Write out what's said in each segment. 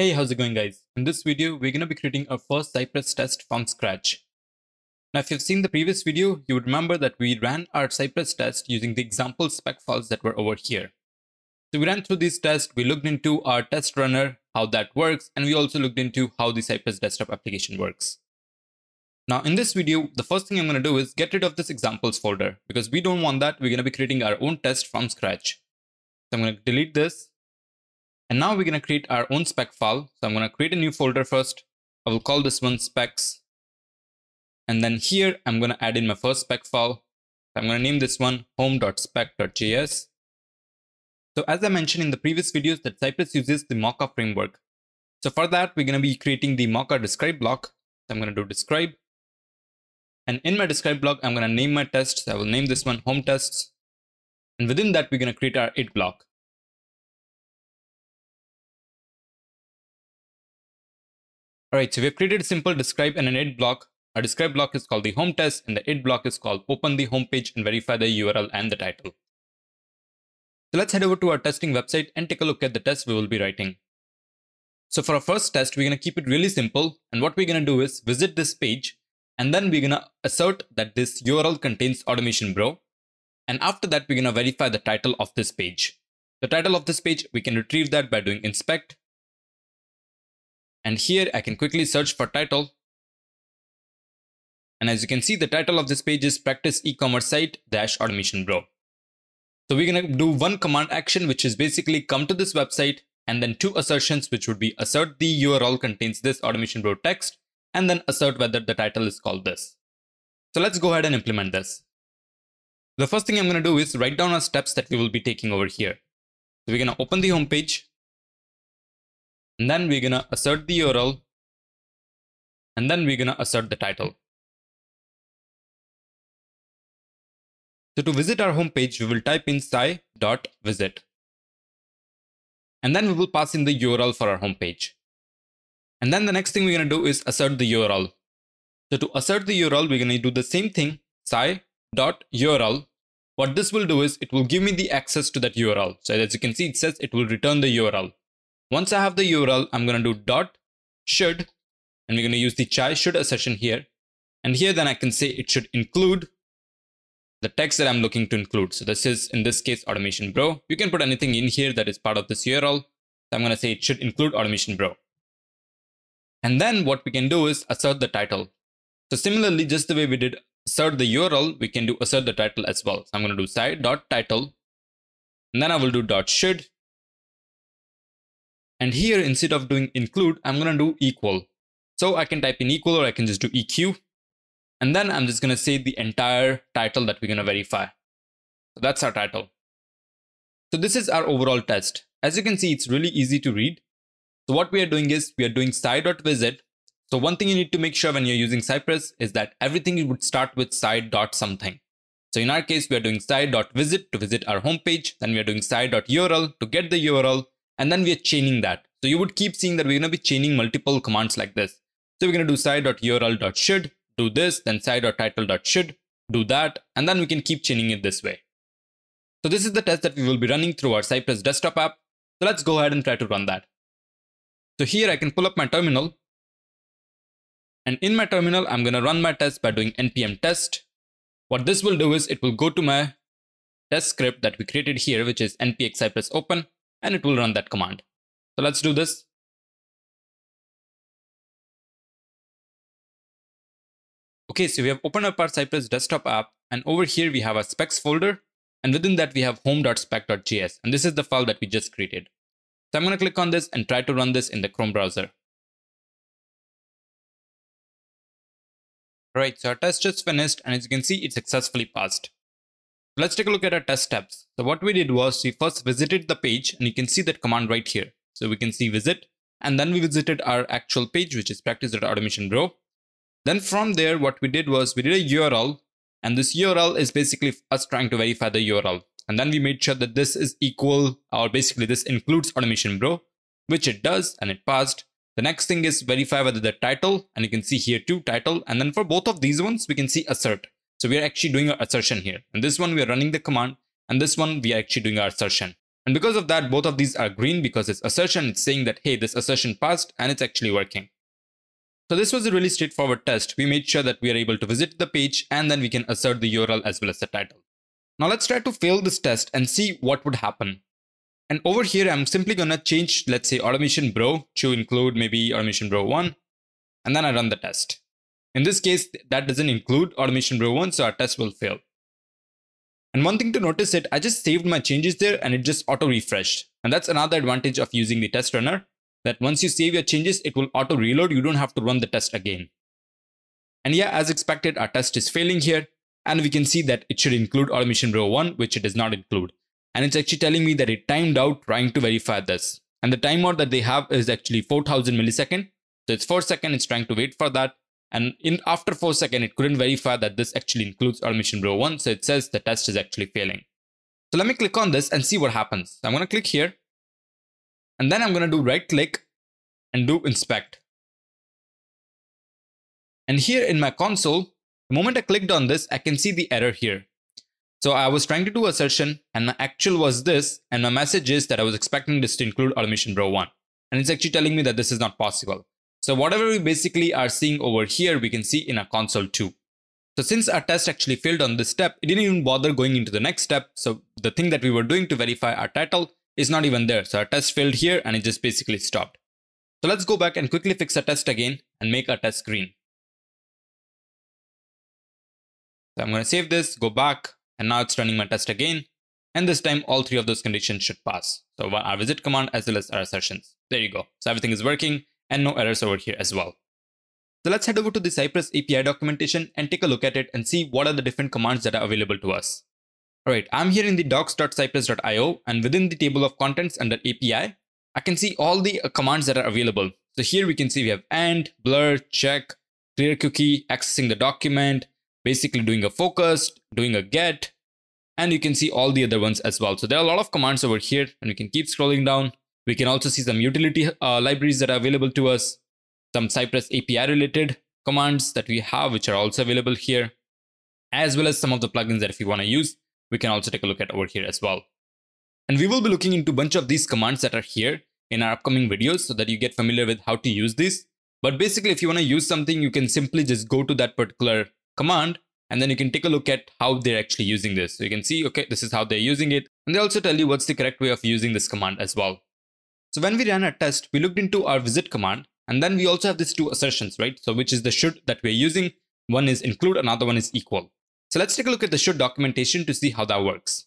Hey, how's it going guys? In this video, we're going to be creating our first Cypress test from scratch. Now, if you've seen the previous video, you would remember that we ran our Cypress test using the example spec files that were over here. So we ran through these tests, we looked into our test runner, how that works, and we also looked into how the Cypress desktop application works. Now, in this video, the first thing I'm going to do is get rid of this examples folder because we don't want that. We're going to be creating our own test from scratch. So I'm going to delete this and now we're going to create our own spec file. So I'm going to create a new folder first. I will call this one specs. And then here I'm going to add in my first spec file. I'm going to name this one home.spec.js. So as I mentioned in the previous videos that Cypress uses the Mocha framework. So for that, we're going to be creating the Mocha describe block. So I'm going to do describe. And in my describe block, I'm going to name my tests. I will name this one home tests. And within that, we're going to create our it block. Alright, so we've created a simple describe and an it block. Our describe block is called the home test and the it block is called open the home page and verify the URL and the title. So let's head over to our testing website and take a look at the test we will be writing. So for our first test, we're going to keep it really simple. And what we're going to do is visit this page and then we're going to assert that this URL contains automation bro. And after that, we're going to verify the title of this page. The title of this page, we can retrieve that by doing inspect and here I can quickly search for title. And as you can see, the title of this page is practice e-commerce site dash automation bro. So we're going to do one command action, which is basically come to this website and then two assertions, which would be assert the URL contains this automation bro text and then assert whether the title is called this. So let's go ahead and implement this. The first thing I'm going to do is write down our steps that we will be taking over here. So we're going to open the home page and then we're going to assert the URL. And then we're going to assert the title. So to visit our homepage, we will type in visit, And then we will pass in the URL for our homepage. And then the next thing we're going to do is assert the URL. So to assert the URL, we're going to do the same thing, sci.url. What this will do is it will give me the access to that URL. So as you can see, it says it will return the URL. Once I have the URL, I'm going to do dot should, and we're going to use the chai should assertion here. And here then I can say it should include the text that I'm looking to include. So this is in this case, automation bro. You can put anything in here that is part of this URL. So I'm going to say it should include automation bro. And then what we can do is assert the title. So similarly, just the way we did assert the URL, we can do assert the title as well. So I'm going to do site dot title, and then I will do dot should, and here, instead of doing include, I'm going to do equal. So I can type in equal or I can just do EQ. And then I'm just going to say the entire title that we're going to verify. So that's our title. So this is our overall test. As you can see, it's really easy to read. So what we are doing is we are doing visit. So one thing you need to make sure when you're using Cypress is that everything would start with something. So in our case, we are doing visit to visit our homepage. Then we are doing url to get the URL and then we are chaining that. So you would keep seeing that we're going to be chaining multiple commands like this. So we're going to do side.url.should, do this, then side.title.should, do that, and then we can keep chaining it this way. So this is the test that we will be running through our Cypress desktop app. So let's go ahead and try to run that. So here I can pull up my terminal. And in my terminal, I'm going to run my test by doing npm test. What this will do is it will go to my test script that we created here, which is npx cypress open and it will run that command. So let's do this. Okay, so we have opened up our Cypress desktop app and over here we have a specs folder and within that we have home.spec.js and this is the file that we just created. So I'm going to click on this and try to run this in the Chrome browser. Right, so our test just finished and as you can see, it successfully passed. Let's take a look at our test steps. So what we did was we first visited the page and you can see that command right here. So we can see visit and then we visited our actual page which is practice.automationbro. bro. Then from there what we did was we did a URL and this URL is basically us trying to verify the URL. And then we made sure that this is equal or basically this includes automation bro, which it does and it passed. The next thing is verify whether the title and you can see here too title. And then for both of these ones, we can see assert. So we are actually doing our assertion here. And this one, we are running the command. And this one, we are actually doing our assertion. And because of that, both of these are green because it's assertion. It's saying that, hey, this assertion passed and it's actually working. So this was a really straightforward test. We made sure that we are able to visit the page and then we can assert the URL as well as the title. Now let's try to fail this test and see what would happen. And over here, I'm simply gonna change, let's say automation bro to include maybe automation bro one, and then I run the test. In this case, that doesn't include automation row 1, so our test will fail. And one thing to notice is, I just saved my changes there and it just auto refreshed. And that's another advantage of using the test runner, that once you save your changes, it will auto reload. You don't have to run the test again. And yeah, as expected, our test is failing here. And we can see that it should include automation row 1, which it does not include. And it's actually telling me that it timed out trying to verify this. And the timeout that they have is actually 4000 milliseconds. So it's 4 seconds, it's trying to wait for that. And in after 4 seconds, it couldn't verify that this actually includes Automation bro 1. So it says the test is actually failing. So let me click on this and see what happens. I'm going to click here. And then I'm going to do right click and do inspect. And here in my console, the moment I clicked on this, I can see the error here. So I was trying to do assertion and my actual was this and my message is that I was expecting this to include Automation Bro 1. And it's actually telling me that this is not possible. So whatever we basically are seeing over here, we can see in our console too. So since our test actually failed on this step, it didn't even bother going into the next step. So the thing that we were doing to verify our title is not even there. So our test failed here and it just basically stopped. So let's go back and quickly fix our test again and make our test green. So I'm going to save this, go back, and now it's running my test again. And this time all three of those conditions should pass. So our visit command as well as our assertions. There you go. So everything is working and no errors over here as well. So let's head over to the Cypress API documentation and take a look at it and see what are the different commands that are available to us. All right, I'm here in the docs.cypress.io and within the table of contents under API, I can see all the uh, commands that are available. So here we can see we have end, blur, check, clear cookie, accessing the document, basically doing a focused, doing a get, and you can see all the other ones as well. So there are a lot of commands over here and we can keep scrolling down. We can also see some utility uh, libraries that are available to us, some Cypress API related commands that we have, which are also available here, as well as some of the plugins that if you want to use, we can also take a look at over here as well. And we will be looking into a bunch of these commands that are here in our upcoming videos so that you get familiar with how to use these. But basically, if you want to use something, you can simply just go to that particular command and then you can take a look at how they're actually using this. So you can see, okay, this is how they're using it. And they also tell you what's the correct way of using this command as well. So when we ran a test, we looked into our visit command, and then we also have these two assertions, right? So which is the should that we're using. One is include, another one is equal. So let's take a look at the should documentation to see how that works.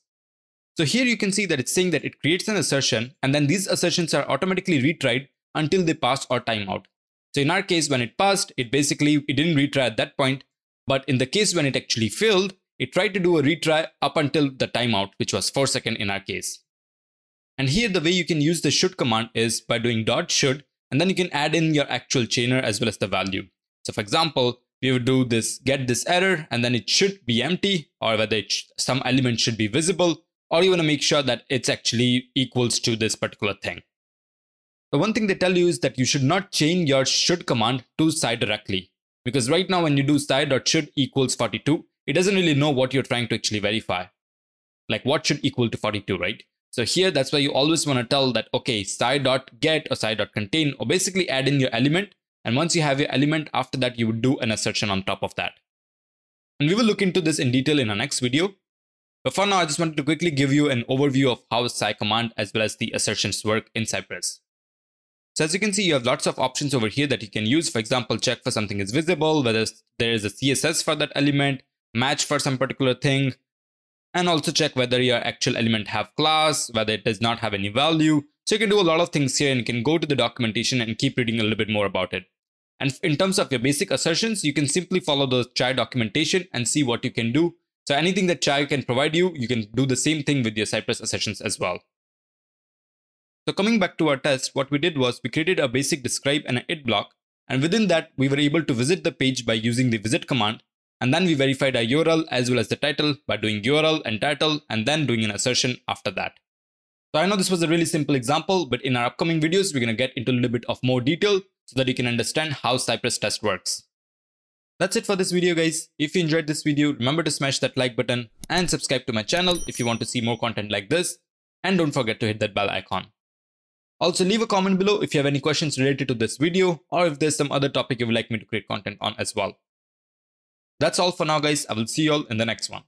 So here you can see that it's saying that it creates an assertion, and then these assertions are automatically retried until they pass or timeout. So in our case, when it passed, it basically it didn't retry at that point. But in the case when it actually failed, it tried to do a retry up until the timeout, which was 4 seconds in our case. And here the way you can use the should command is by doing dot should, and then you can add in your actual chainer as well as the value. So for example, we would do this get this error and then it should be empty or whether some element should be visible or you want to make sure that it's actually equals to this particular thing. The one thing they tell you is that you should not chain your should command to side directly because right now when you do side dot should equals 42, it doesn't really know what you're trying to actually verify. Like what should equal to 42, right? So here, that's why you always want to tell that, okay, side.get or side.contain, or basically add in your element. And once you have your element, after that, you would do an assertion on top of that. And we will look into this in detail in our next video. But for now, I just wanted to quickly give you an overview of how Sci command as well as the assertions work in Cypress. So as you can see, you have lots of options over here that you can use. For example, check for something is visible, whether there is a CSS for that element, match for some particular thing, and also check whether your actual element have class, whether it does not have any value. So you can do a lot of things here and you can go to the documentation and keep reading a little bit more about it. And in terms of your basic assertions, you can simply follow the chai documentation and see what you can do. So anything that chai can provide you, you can do the same thing with your Cypress assertions as well. So coming back to our test, what we did was we created a basic describe and an it block. And within that, we were able to visit the page by using the visit command and then we verified our URL as well as the title by doing URL and title and then doing an assertion after that. So I know this was a really simple example, but in our upcoming videos, we're going to get into a little bit of more detail so that you can understand how Cypress test works. That's it for this video guys. If you enjoyed this video, remember to smash that like button and subscribe to my channel if you want to see more content like this. And don't forget to hit that bell icon. Also leave a comment below if you have any questions related to this video or if there's some other topic you would like me to create content on as well. That's all for now guys. I will see you all in the next one.